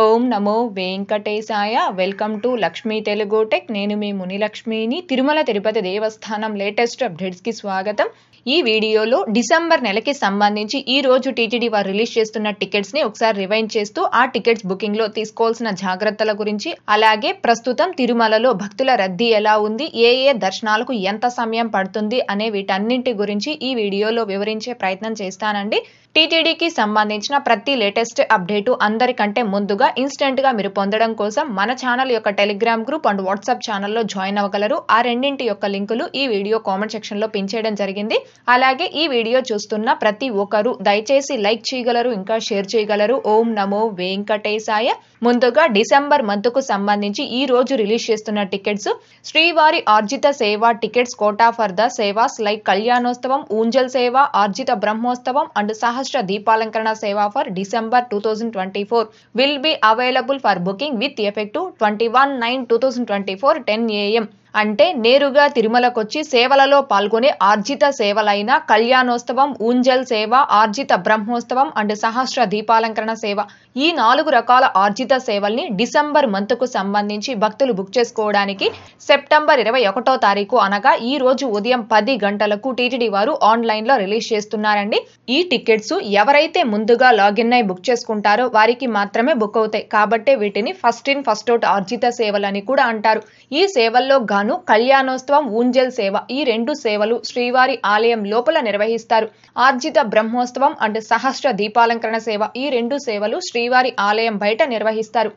ఓం నమో వెంకటేశాయ welcome to Lakshmi Telugu tech నేను మీ మునిలక్ష్మిని తిరుమల తిరుపతి దేవస్థానం లేటెస్ట్ అప్డేట్స్కి స్వాగతం ఈ వీడియోలో డిసెంబర్ నెలకి సంబంధించి ఈ రోజు టీటీడీ వారు రిలీజ్ చేస్తున్న టికెట్స్ని ఒకసారి రివైండ్ చేస్తూ ఆ టికెట్స్ బుకింగ్లో తీసుకోవాల్సిన జాగ్రత్తల గురించి అలాగే ప్రస్తుతం తిరుమలలో భక్తుల రద్దీ ఎలా ఉంది ఏ ఏ దర్శనాలకు ఎంత సమయం పడుతుంది అనే వీటన్నింటి గురించి ఈ వీడియోలో వివరించే ప్రయత్నం చేస్తానండి టీటీడీకి సంబంధించిన ప్రతి లేటెస్ట్ అప్డేటు అందరికంటే ముందుగా ఇన్స్టెంట్గా మీరు పొందడం కోసం మన ఛానల్ యొక్క టెలిగ్రామ్ గ్రూప్ అండ్ వాట్సాప్ ఛానల్లో జాయిన్ అవ్వగలరు ఆ రెండింటి యొక్క లింకులు ఈ వీడియో కామెంట్ సెక్షన్లో పెంచేయడం జరిగింది అలాగే ఈ వీడియో చూస్తున్న ప్రతి ఒక్కరు దయచేసి లైక్ చేయగలరు ఇంకా షేర్ చేయగలరు ఓం నమో వెంకటేశాయ ముందుగా డిసెంబర్ కు సంబంధించి ఈ రోజు రిలీజ్ చేస్తున్న టికెట్స్ శ్రీవారి ఆర్జిత సేవ tickets quota for the sevas like Kalyanotsavam Unjal Seva ఆర్జిత బ్రహ్మోత్సవం అండ్ సహ Maharashtra Deepalankana Seva for December 2024 will be available for booking with effect to 21-9-2024 10 a.m. అంటే నేరుగా తిరుమలకొచ్చి సేవలలో పాల్గొనే ఆర్జిత సేవలైన కళ్యాణోత్సవం ఊంజల్ సేవ ఆర్జిత బ్రహ్మోత్సవం అండ్ సహస్ర దీపాలంకరణ సేవ ఈ నాలుగు రకాల ఆర్జిత సేవల్ని డిసెంబర్ మంత్కు సంబంధించి భక్తులు బుక్ చేసుకోవడానికి సెప్టెంబర్ ఇరవై ఒకటో తారీఖు అనగా ఈ రోజు ఉదయం పది గంటలకు టీటీడీ వారు ఆన్లైన్లో రిలీజ్ చేస్తున్నారండి ఈ టికెట్స్ ఎవరైతే ముందుగా లాగిన్ అయి బుక్ చేసుకుంటారో వారికి మాత్రమే బుక్ అవుతాయి కాబట్టి వీటిని ఫస్ట్ ఇన్ ఫస్ట్ అవుట్ ఆర్జిత అని కూడా అంటారు ఈ సేవల్లో గాను కళ్యాణోత్సవం ఊంజల్ సేవ ఈ రెండు సేవలు శ్రీవారి ఆలయం లోపల నిర్వహిస్తారు ఆర్జిత బ్రహ్మోత్సవం అండ్ సహస్ర దీపాలంకరణ సేవ ఈ రెండు సేవలు శ్రీవారి ఆలయం బయట నిర్వహిస్తారు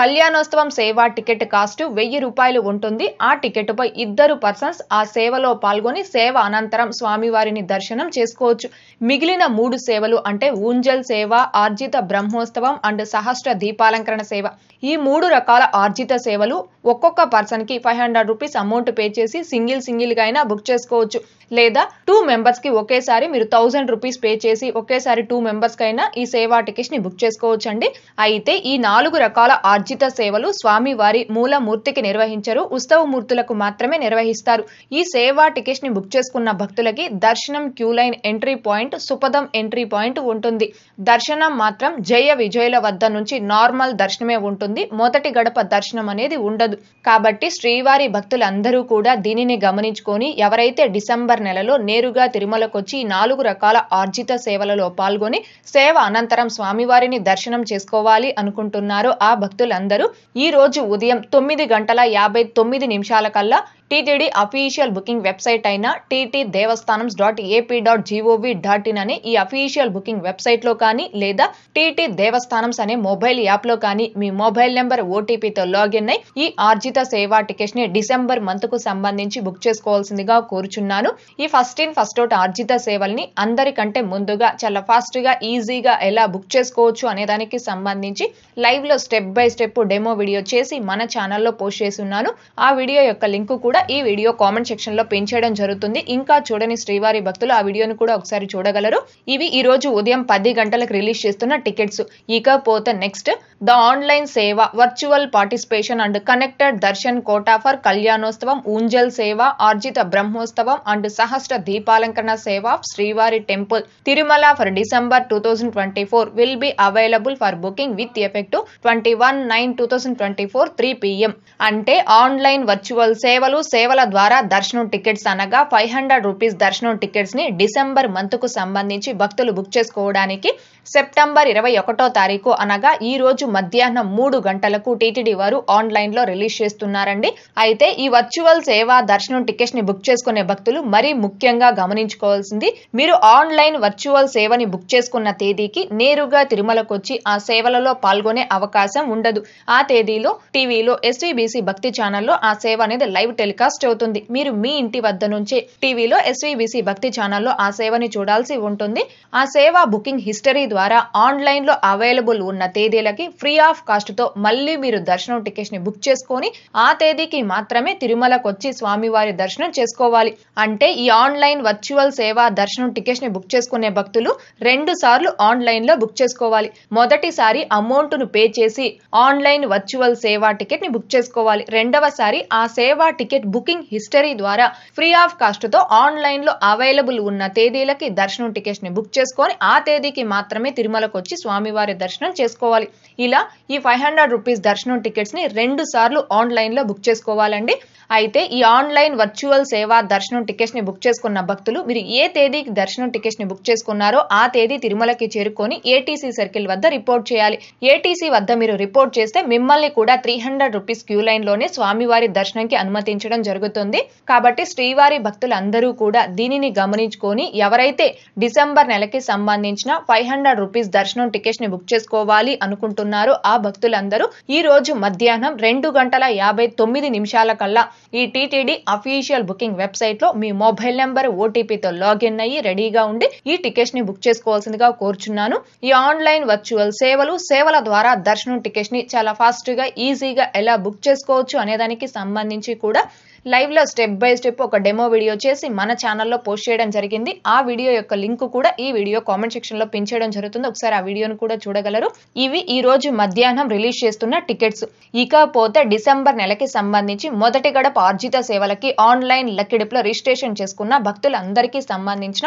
కళ్యాణోత్సవం సేవా టికెట్ కాస్టు వెయ్యి రూపాయలు ఉంటుంది ఆ టికెట్పై ఇద్దరు పర్సన్స్ ఆ సేవలో పాల్గొని సేవ అనంతరం స్వామివారిని దర్శనం చేసుకోవచ్చు మిగిలిన మూడు సేవలు అంటే ఊంజల్ సేవ ఆర్జిత బ్రహ్మోత్సవం అండ్ సహస్ర దీపాలంకరణ సేవ ఈ మూడు రకాల ఆర్జిత సేవలు ఒక్కొక్క పర్సన్కి five hundred rupees amount pay చేసి సింగిల్ సింగిల్గా అయినా బుక్ చేసుకోవచ్చు లేదా టూ మెంబర్స్కి ఒకేసారి మీరు థౌజండ్ రూపీస్ పే చేసి ఒకేసారి టూ మెంబర్స్కైనా ఈ సేవా టికెట్స్ని బుక్ చేసుకోవచ్చండి అయితే ఈ నాలుగు రకాల ఆర్జి అర్జిత సేవలు స్వామివారి మూలమూర్తికి నిర్వహించరు ఉత్సవమూర్తులకు మాత్రమే నిర్వహిస్తారు ఈ సేవా ని బుక్ చేసుకున్న భక్తులకి దర్శనం queue line entry point Supadam entry point ఉంటుంది దర్శనం మాత్రం జయ విజయుల వద్ద నుంచి నార్మల్ దర్శనమే ఉంటుంది మొదటి గడప దర్శనం అనేది ఉండదు కాబట్టి శ్రీవారి భక్తులందరూ కూడా దీనిని గమనించుకొని ఎవరైతే డిసెంబర్ నెలలో నేరుగా తిరుమలకొచ్చి నాలుగు రకాల ఆర్జిత సేవలలో పాల్గొని సేవ అనంతరం స్వామివారిని దర్శనం చేసుకోవాలి అనుకుంటున్నారో ఆ భక్తులు ఉద్యోగులందరూ ఈ రోజు ఉదయం తొమ్మిది గంటల యాభై తొమ్మిది నిమిషాల కల్లా టీటీడీ అఫీషియల్ బుకింగ్ వెబ్సైట్ అయిన TT Devasthanam dot AP dot gov dot in అనే ఈ అఫీషియల్ బుకింగ్ వెబ్సైట్ లో కానీ లేదా టీటీ దేవస్థానమ్స్ అనే మొబైల్ యాప్ లో కానీ మీ మొబైల్ నెంబర్ ఓటీపీతో లాగిన్ అయి ఈ ఆర్జిత సేవా టికెట్ ని డిసెంబర్ మంత్ కు సంబంధించి బుక్ చేసుకోవాల్సిందిగా కోరుచున్నాను ఈ ఫస్ట్ ఇన్ ఫస్ట్ అవుట్ ఆర్జిత సేవల్ని అందరికంటే ముందుగా చాలా ఫాస్ట్ గా ఈజీగా ఎలా బుక్ చేసుకోవచ్చు అనే దానికి సంబంధించి లైవ్ లో step by step step demo video చేసి మన ఛానల్లో పోస్ట్ చేస్తున్నాను ఆ వీడియో యొక్క లింక్ కూడా ఈ వీడియో కామెంట్ సెక్షన్లో లో చేయడం జరుగుతుంది ఇంకా చూడని శ్రీవారి భక్తులు ఆ వీడియోను కూడా ఒకసారి చూడగలరు ఇవి ఈ రోజు ఉదయం పది గంటలకు రిలీజ్ చేస్తున్న టికెట్స్ ఇకపోతే నెక్స్ట్ ద ఆన్లైన్ సేవ virtual participation and connected darshan quota for Kalyanotsavam Unjal Seva ఆర్జిత బ్రహ్మోత్సవం అండ్ సహస్ర దీపాలంకరణ సేవ శ్రీవారి temple Tirumala for December two twenty four will be available for booking with effect twenty one nine two thousand twenty four three PM అంటే online virtual సేవలు సేవల ద్వారా దర్శనం tickets అనగా five hundred rupees దర్శనం tickets ని డిసెంబర్ మంత్ కు సంబంధించి భక్తులు బుక్ చేసుకోవడానికి సెప్టెంబర్ ఇరవై ఒకటో తారీఖు అనగా ఈ రోజు మధ్యాహ్నం మూడు గంటలకు టీటీడీ వారు ఆన్లైన్ లో రిలీజ్ చేస్తున్నారండి అయితే ఈ వర్చువల్ సేవ దర్శనం టికెట్స్ ని బుక్ చేసుకునే భక్తులు మరీ ముఖ్యంగా గమనించుకోవాల్సింది మీరు ఆన్లైన్ వర్చువల్ సేవని బుక్ చేసుకున్న తేదీకి నేరుగా తిరుమలకు వచ్చి ఆ సేవలలో పాల్గొనే అవకాశం ఉండదు ఆ తేదీలో టీవీలో ఎస్వీబీసీ భక్తి ఛానల్లో ఆ సేవ అనేది లైవ్ టెలికాస్ట్ అవుతుంది మీరు మీ ఇంటి వద్ద నుంచే టీవీలో ఎస్వీబీసీ భక్తి ఛానల్లో ఆ సేవని చూడాల్సి ఉంటుంది ఆ సేవ బుకింగ్ హిస్టరీ ద్వారా ఆన్లైన్లో అవైలబుల్ ఉన్న తేదీలకి ఫ్రీ ఆఫ్ కాస్ట్తో మళ్ళీ మీరు దర్శనం టికెట్ ని బుక్ చేసుకొని ఆ తేదీకి మాత్రమే తిరుమలకు వచ్చి స్వామివారి దర్శనం చేసుకోవాలి అంటే ఈ ఆన్లైన్ వర్చువల్ సేవ దర్శనం టికెట్ ని బుక్ చేసుకునే భక్తులు రెండు సార్లు ఆన్లైన్లో బుక్ చేసుకోవాలి మొదటిసారి అమౌంట్ను పే చేసి ఆన్ ఆన్లైన్ వర్చువల్ సేవా టికెట్ ని బుక్ చేసుకోవాలి రెండవసారి ఆ సేవా టికెట్ బుకింగ్ హిస్టరీ ద్వారా ఫ్రీ ఆఫ్ కాస్ట్ తో ఆన్లైన్ లో అవైలబుల్ ఉన్న తేదీలకి దర్శనం టికెట్స్ ని బుక్ చేసుకొని ఆ తేదీకి మాత్రమే తిరుమలకు వచ్చి స్వామివారి దర్శనం చేసుకోవాలి ఇలా ఈ ఫైవ్ హండ్రెడ్ రూపీస్ దర్శనం టికెట్స్ ని రెండు సార్లు ఆన్లైన్ లో బుక్ చేసుకోవాలండి అయితే ఈ ఆన్లైన్ వర్చువల్ సేవా దర్శనం టికెట్స్ ని బుక్ చేసుకున్న భక్తులు మీరు ఏ తేదీకి దర్శనం టికెట్స్ ని బుక్ చేసుకున్నారో ఆ తేదీ తిరుమలకి చేరుకొని ఏటీసీ సర్కిల్ వద్ద రిపోర్ట్ చేయాలి ఏటీసీ వద్ద మీరు రిపోర్ట్ చేస్తే మిమ్మల్ని కూడా త్రీ హండ్రెడ్ రూపీస్ క్యూ లైన్లోనే స్వామివారి దర్శనంకి అనుమతించడం జరుగుతుంది కాబట్టి శ్రీవారి భక్తులందరూ కూడా దీనిని గమనించుకొని ఎవరైతే డిసెంబర్ నెలకి సంబంధించిన ఫైవ్ హండ్రెడ్ రూపీస్ దర్శనం ని బుక్ చేసుకోవాలి అనుకుంటున్నారో ఆ భక్తులందరూ ఈ రోజు మధ్యాహ్నం రెండు గంటల యాభై తొమ్మిది నిమిషాల కల్లా ఈ టీటీడీ అఫీషియల్ బుకింగ్ వెబ్సైట్లో మీ మొబైల్ నెంబర్ ఓటీపీతో లాగిన్ అయ్యి రెడీగా ఉండి ఈ ని బుక్ చేసుకోవాల్సిందిగా కోరుచున్నాను ఈ ఆన్లైన్ వర్చువల్ సేవలు సేవల ద్వారా దర్శనం ని చాలా ఫాస్ట్గా ఈజీగా ఎలా బుక్ చేసుకోవచ్చు అనేదానికి సంబంధించి కూడా లైవ్లో స్టెప్ బై స్టెప్ ఒక డెమో వీడియో చేసి మన ఛానల్లో పోస్ట్ చేయడం జరిగింది ఆ వీడియో యొక్క లింక్ కూడా ఈ వీడియో కామెంట్ సెక్షన్లో పిన్ చేయడం జరుగుతుంది ఒకసారి ఆ వీడియోను కూడా చూడగలరు ఇవి ఈ రోజు మధ్యాహ్నం రిలీజ్ చేస్తున్న టికెట్స్ ఇకపోతే డిసెంబర్ నెలకి సంబంధించి మొదటి గడప ఆర్జిత సేవలకి ఆన్లైన్ లక్కిడిప్లో రిజిస్ట్రేషన్ చేసుకున్న భక్తులందరికీ సంబంధించిన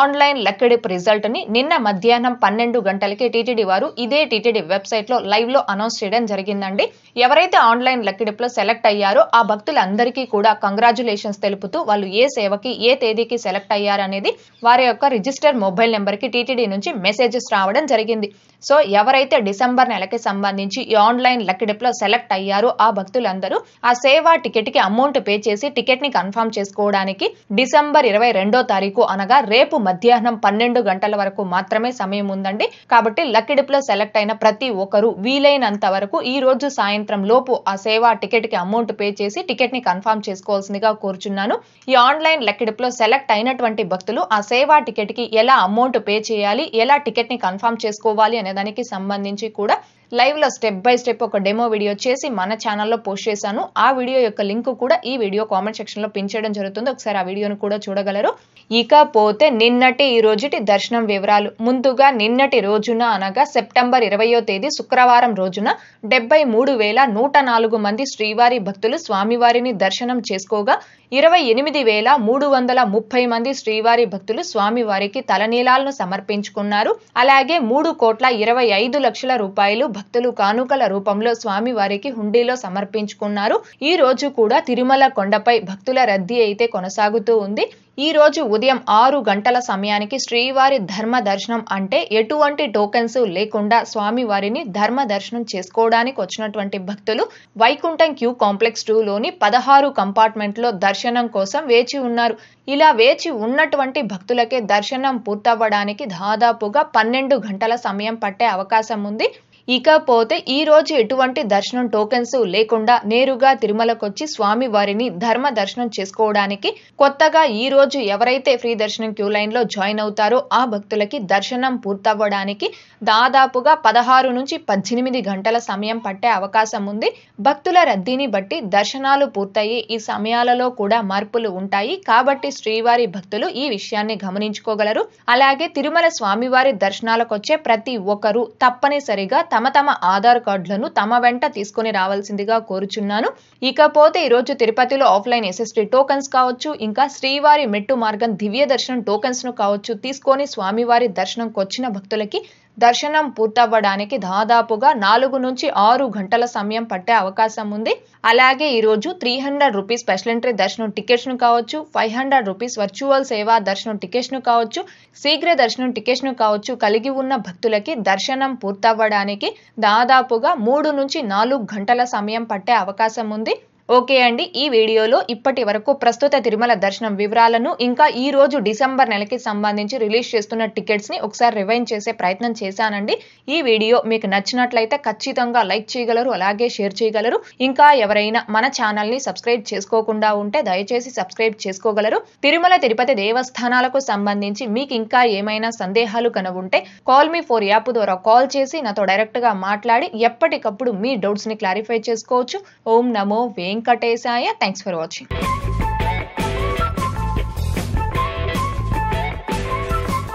ఆన్లైన్ లక్కిడిప్ రిజల్ట్ని నిన్న మధ్యాహ్నం పన్నెండు గంటలకి టీటీడీ వారు ఇదే టీటీడీ వెబ్సైట్లో లైవ్లో అనౌన్స్ చేయడం జరిగిందండి ఎవరైతే ఆన్లైన్ లక్కిడిప్లో సెలెక్ట్ అయ్యారో ఆ భక్తులందరికీ కూడా కంగ్రాచులేషన్స్ తెలుపుతూ వాళ్ళు ఏ సేవకి ఏ తేదీకి సెలెక్ట్ అయ్యారనేది వారి యొక్క రిజిస్టర్ మొబైల్ నెంబర్కి టీటీడీ నుంచి మెసేజెస్ రావడం జరిగింది సో ఎవరైతే డిసెంబర్ నెలకి సంబంధించి ఈ ఆన్లైన్ లక్కిడిప్లో సెలెక్ట్ అయ్యారో ఆ భక్తులందరూ ఆ సేవా టికెట్కి అమౌంట్ పే చేసి టికెట్ని కన్ఫర్మ్ చేసుకోవడానికి డిసెంబర్ ఇరవై రెండో తారీఖు అనగా రేపు మధ్యాహ్నం పన్నెండు గంటల వరకు మాత్రమే సమయం ఉందండి కాబట్టి లక్కిడిప్లో సెలెక్ట్ అయిన ప్రతి ఒక్కరూ వీలైనంత వరకు ఈ రోజు సాయంత్రం లోపు ఆ సేవా టికెట్కి అమౌంట్ పే చేసి టికెట్ని కన్ఫర్మ్ చేసుకోవాల్సిందిగా కోరుచున్నాను ఈ ఆన్లైన్ లెక్కిడిపులో సెలెక్ట్ అయినటువంటి భక్తులు ఆ సేవా టికెట్ కి ఎలా అమౌంట్ పే చేయాలి ఎలా టికెట్ ని కన్ఫామ్ చేసుకోవాలి అనే దానికి సంబంధించి కూడా లైవ్లో స్టెప్ బై స్టెప్ ఒక డెమో వీడియో చేసి మన ఛానల్లో పోస్ట్ చేశాను ఆ వీడియో యొక్క లింక్ కూడా ఈ వీడియో కామెంట్ సెక్షన్లో పిన్ చేయడం జరుగుతుంది ఒకసారి ఆ వీడియోను కూడా చూడగలరు ఇకపోతే నిన్నటి ఈ రోజుటి దర్శనం వివరాలు ముందుగా నిన్నటి రోజున అనగా సెప్టెంబర్ ఇరవయో తేదీ శుక్రవారం రోజున డెబ్బై మూడు వేల నూట నాలుగు మంది శ్రీవారి భక్తులు స్వామివారిని దర్శనం చేసుకోగా ఇరవై ఎనిమిది వేల మూడు వందల ముప్పై మంది శ్రీవారి భక్తులు స్వామివారికి తలనీలాలను సమర్పించుకున్నారు అలాగే మూడు కోట్ల ఇరవై ఐదు లక్షల రూపాయలు భక్తులు కానుకల రూపంలో స్వామివారికి హుండీలో సమర్పించుకున్నారు ఈ రోజు కూడా తిరుమల కొండపై భక్తుల రద్దీ అయితే కొనసాగుతూ ఉంది ఈ రోజు ఉదయం ఆరు గంటల సమయానికి శ్రీవారి ధర్మ దర్శనం అంటే ఎటువంటి టోకెన్స్ లేకుండా స్వామివారిని ధర్మ దర్శనం చేసుకోవడానికి వచ్చినటువంటి భక్తులు వైకుంఠం క్యూ కాంప్లెక్స్ టూ లోని పదహారు కంపార్ట్మెంట్లో దర్శనం కోసం వేచి ఉన్నారు ఇలా వేచి ఉన్నటువంటి భక్తులకే దర్శనం పూర్తవ్వడానికి దాదాపుగా పన్నెండు గంటల సమయం పట్టే అవకాశం ఉంది ఇకపోతే ఈ రోజు ఎటువంటి దర్శనం టోకెన్స్ లేకుండా నేరుగా తిరుమలకొచ్చి స్వామి వారిని ధర్మ దర్శనం చేసుకోవడానికి కొత్తగా ఈ రోజు ఎవరైతే ఫ్రీ దర్శనం క్యూ లైన్ లో జాయిన్ అవుతారో ఆ భక్తులకి దర్శనం పూర్తవ్వడానికి దాదాపుగా పదహారు నుంచి పద్దెనిమిది గంటల సమయం పట్టే అవకాశం ఉంది భక్తుల రద్దీని బట్టి దర్శనాలు పూర్తయ్యే ఈ సమయాలలో కూడా మార్పులు ఉంటాయి కాబట్టి శ్రీవారి భక్తులు ఈ విషయాన్ని గమనించుకోగలరు అలాగే తిరుమల స్వామివారి దర్శనాలకు వచ్చే ప్రతి ఒక్కరూ తప్పనిసరిగా తమ తమ ఆధార్ కార్డులను తమ వెంట తీసుకుని రావాల్సిందిగా కోరుచున్నాను ఇకపోతే ఈరోజు తిరుపతిలో ఆఫ్లైన్ ఎస్ఎస్టీ టోకన్స్ కావచ్చు ఇంకా శ్రీవారి మెట్టు మార్గం దివ్య దర్శనం ను కావచ్చు తీసుకొని స్వామివారి దర్శనంకి వచ్చిన భక్తులకి దర్శనం పూర్తవ్వడానికి దాదాపుగా నాలుగు నుంచి ఆరు గంటల సమయం పట్టే అవకాశం ఉంది అలాగే ఈరోజు three hundred rupees special entry దర్శనం టికెట్స్ను కావచ్చు ఫైవ్ హండ్రెడ్ రూపీస్ వర్చువల్ సేవా దర్శనం టికెట్స్ను కావచ్చు శీఘ్ర దర్శనం టికెట్స్ను కావచ్చు కలిగి ఉన్న భక్తులకి దర్శనం పూర్తవ్వడానికి దాదాపుగా మూడు నుంచి నాలుగు గంటల సమయం పట్టే అవకాశం ఉంది ఓకే అండి ఈ వీడియోలో ఇప్పటి వరకు ప్రస్తుత తిరుమల దర్శనం వివరాలను ఇంకా ఈ రోజు డిసెంబర్ నెలకి సంబంధించి రిలీజ్ చేస్తున్న టికెట్స్ ని ఒకసారి రివైండ్ చేసే ప్రయత్నం చేశానండి ఈ వీడియో మీకు నచ్చినట్లయితే ఖచ్చితంగా లైక్ చేయగలరు అలాగే షేర్ చేయగలరు ఇంకా ఎవరైనా మన ఛానల్ ని సబ్స్క్రైబ్ చేసుకోకుండా ఉంటే దయచేసి సబ్స్క్రైబ్ చేసుకోగలరు తిరుమల తిరుపతి దేవస్థానాలకు సంబంధించి మీకు ఇంకా ఏమైనా సందేహాలు కనుగొంటే కాల్ మీ ఫోర్ యాప్ ద్వారా కాల్ చేసి నాతో డైరెక్ట్ గా మాట్లాడి ఎప్పటికప్పుడు మీ డౌట్స్ ని క్లారిఫై చేసుకోవచ్చు ఓం నమో వేం వెంకటేశాయ థ్యాంక్స్ ఫర్ వాచింగ్